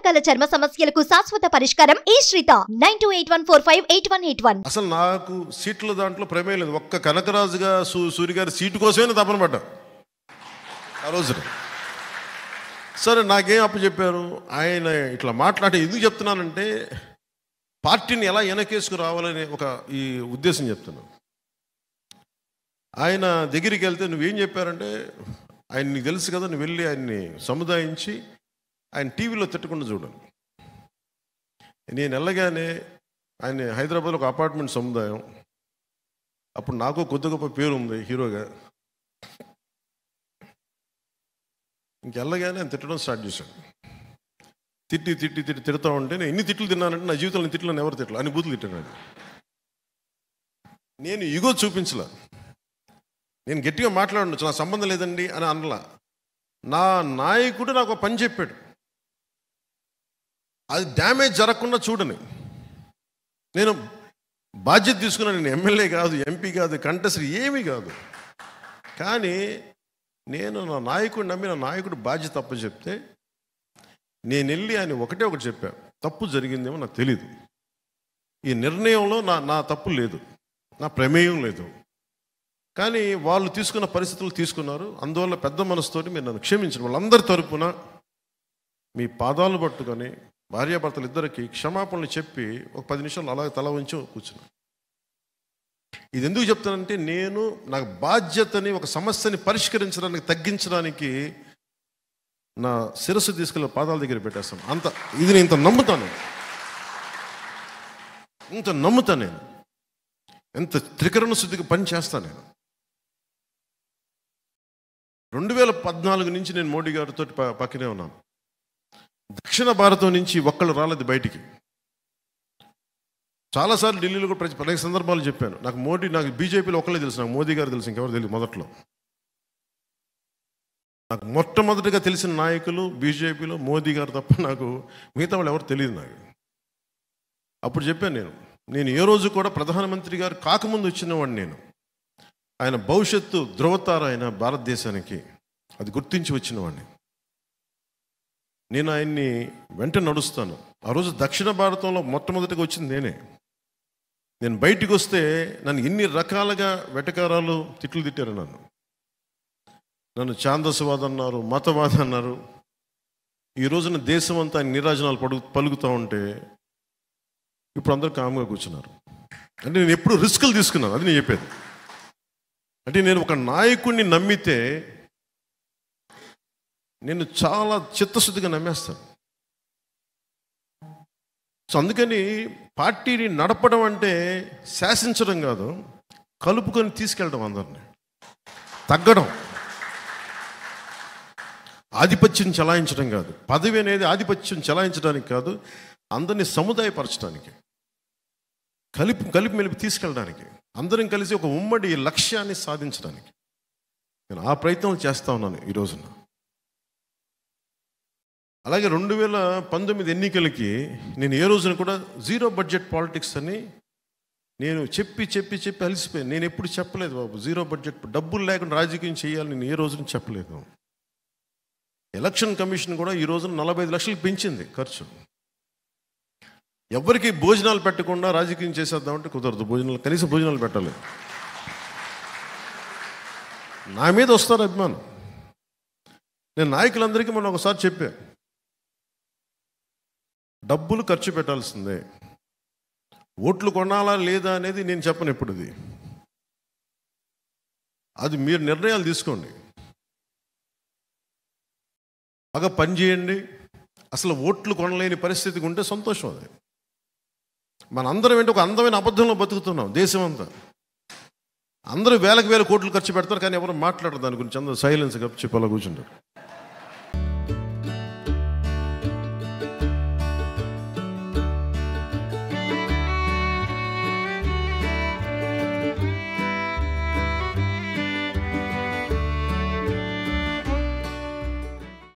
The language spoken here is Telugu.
రకాల చర్మ సమస్యలకు శాశ్వత పరిష్కారం ఈ శ్రీత nine two eight one four five eight one eight one అసలు నాకు సీట్ల దాంట్లో ప్రమేయం లేదు ఒక్క కనకరాజు కనకరాజుగా సూర్య గారి సీటు కోసమే తపన పడ్డా ఆ రోజున సరే నాకేం అప్పు చెప్పారు ఆయన ఇట్లా మాట్లాడే ఎందుకు చెప్తున్నానంటే పార్టీని ఎలా వెనకేసుకు రావాలనే ఒక ఈ ఉద్దేశం చెప్తున్నాను ఆయన దగ్గరికి వెళ్తే నువ్వేం చెప్పారంటే ఆయన్ని తెలుసు కదా నువ్వు వెళ్ళి ఆయన్ని సముదాయించి ఆయన టీవీలో తిట్టకుండా చూడండి నేను వెళ్ళగానే ఆయన హైదరాబాద్లో ఒక అపార్ట్మెంట్ సముదాయం అప్పుడు నాకు కొద్ది గొప్ప పేరు ఉంది హీరోగా ఇంకెళ్ళగానే ఆయన తిట్టడం స్టార్ట్ చేశాడు తిట్టి తిట్టి తిట్టి తిడతా ఉంటే నేను ఎన్ని తిట్లు తిన్నానంటే నా జీవితంలో తిట్లను ఎవరు తిట్టలు అని బూతులు తిట్టాను నేను ఇగో చూపించలే నేను గట్టిగా మాట్లాడచ్చు నా సంబంధం లేదండి అని అనలా నా నాయకుడు నాకు పని చెప్పాడు అది డ్యామేజ్ జరగకుండా చూడని నేను బాధ్యత తీసుకున్నాను నేను ఎమ్మెల్యే కాదు ఎంపీ కాదు కంటెస్ట్ ఏమీ కాదు కానీ నేను నా నాయకుడు నమ్మి నా నాయకుడు బాధ్యత తప్పు చెప్తే నేను వెళ్ళి ఆయన ఒకటే ఒకటి చెప్పా తప్పు జరిగిందేమో నాకు తెలియదు ఈ నిర్ణయంలో నా నా తప్పు లేదు నా ప్రమేయం లేదు కానీ వాళ్ళు తీసుకున్న పరిస్థితులు తీసుకున్నారు అందువల్ల పెద్ద మనసుతో మీరు నన్ను క్షమించిన వాళ్ళందరి తరపున మీ పాదాలు పట్టుకొని భార్యాభర్తలు ఇద్దరికి క్షమాపణలు చెప్పి ఒక పది నిమిషాలు అలాగే తల ఉంచి కూర్చున్నా ఇది ఎందుకు చెప్తానంటే నేను నాకు బాధ్యతని ఒక సమస్యని పరిష్కరించడానికి తగ్గించడానికి నా శిరస్సు తీసుకెళ్ళి పాదాల దగ్గర పెట్టేస్తాను అంత ఇది నేను ఇంత నమ్ముతాను ఇంత నమ్ముతాను నేను ఎంత త్రికరణ శుద్ధికి పని చేస్తాను నేను రెండు వేల పద్నాలుగు నుంచి నేను మోడీ గారితో పక్కనే ఉన్నాను దక్షిణ భారతం నుంచి ఒక్కళ్ళు రాలేదు బయటికి చాలాసార్లు ఢిల్లీలో కూడా ప్రతి అనేక సందర్భాలు చెప్పాను నాకు మోడీ నాకు బీజేపీలో ఒక్కళ్ళే తెలుసు నాకు మోదీ గారు తెలుసు ఇంకెవరు తెలియదు మొదట్లో నాకు మొట్టమొదటిగా తెలిసిన నాయకులు బీజేపీలో మోదీ గారు తప్ప నాకు మిగతా వాళ్ళు ఎవరు తెలియదు నాకు అప్పుడు చెప్పాను నేను నేను ఏ రోజు కూడా ప్రధానమంత్రి గారు కాకముందు వచ్చినవాడిని నేను ఆయన భవిష్యత్తు ధ్రువతార ఆయన భారతదేశానికి అది గుర్తించి వచ్చినవాడిని నేను ఆయన్ని వెంట నడుస్తాను ఆ రోజు దక్షిణ భారతంలో మొట్టమొదటిగా వచ్చింది నేనే నేను బయటికి వస్తే నన్ను ఎన్ని రకాలుగా వెటకారాలు తిట్లు తిట్టారు నన్ను నన్ను ఛాందసవాదం అన్నారు మతవాదం అన్నారు ఈ రోజున దేశం అంతా నిరాజనాలు పడు పలుకుతూ ఉంటే ఇప్పుడు అందరూ కామ్గా కూర్చున్నారు అంటే నేను ఎప్పుడు రిస్కులు తీసుకున్నాను అది నేను చెప్పేది అంటే నేను ఒక నాయకుడిని నమ్మితే నిన్ను చాలా చిత్తశుద్ధిగా నమ్మేస్తాను సో అందుకని పార్టీని నడపడం అంటే శాసించడం కాదు కలుపుకొని తీసుకెళ్ళడం అందరిని తగ్గడం ఆధిపత్యం చలాయించడం కాదు పదవి అనేది ఆధిపత్యం చలాయించడానికి కాదు అందరినీ సముదాయపరచడానికి కలిపి కలిపి మెలిపి తీసుకెళ్ళడానికి అందరం కలిసి ఒక ఉమ్మడి లక్ష్యాన్ని సాధించడానికి నేను ఆ ప్రయత్నం చేస్తా ఉన్నాను ఈరోజున అలాగే రెండు వేల పంతొమ్మిది ఎన్నికలకి నేను ఏ రోజున కూడా జీరో బడ్జెట్ పాలిటిక్స్ అని నేను చెప్పి చెప్పి చెప్పి అలసిపోయాను నేను ఎప్పుడు చెప్పలేదు బాబు జీరో బడ్జెట్ డబ్బులు లేకుండా రాజకీయం చేయాలని నేను ఏ రోజున చెప్పలేదు ఎలక్షన్ కమిషన్ కూడా ఈ రోజున నలభై ఐదు లక్షలు పెంచింది ఖర్చు ఎవరికి భోజనాలు పెట్టకుండా రాజకీయం చేసేద్దామంటే కుదరదు భోజనాలు కనీసం భోజనాలు పెట్టాలి నా మీద వస్తారు అభిమానం నేను నాయకులందరికీ మనం ఒకసారి చెప్పాను డబ్బులు ఖర్చు పెట్టాల్సిందే ఓట్లు కొనాలా లేదా అనేది నేను చెప్పను ఎప్పుడు అది అది మీరు నిర్ణయాలు తీసుకోండి బాగా పని చేయండి అసలు ఓట్లు కొనలేని పరిస్థితికి ఉంటే సంతోషం అది మనందరం ఏంటి ఒక అందమైన అబద్ధంలో బతుకుతున్నాం దేశం అంతా అందరూ వేలకు వేల కోట్లు ఖర్చు పెడతారు కానీ ఎవరు మాట్లాడరు దాని గురించి అందరూ సైలెన్స్గా చెప్పాల చెప్పాలా కూర్చుంటారు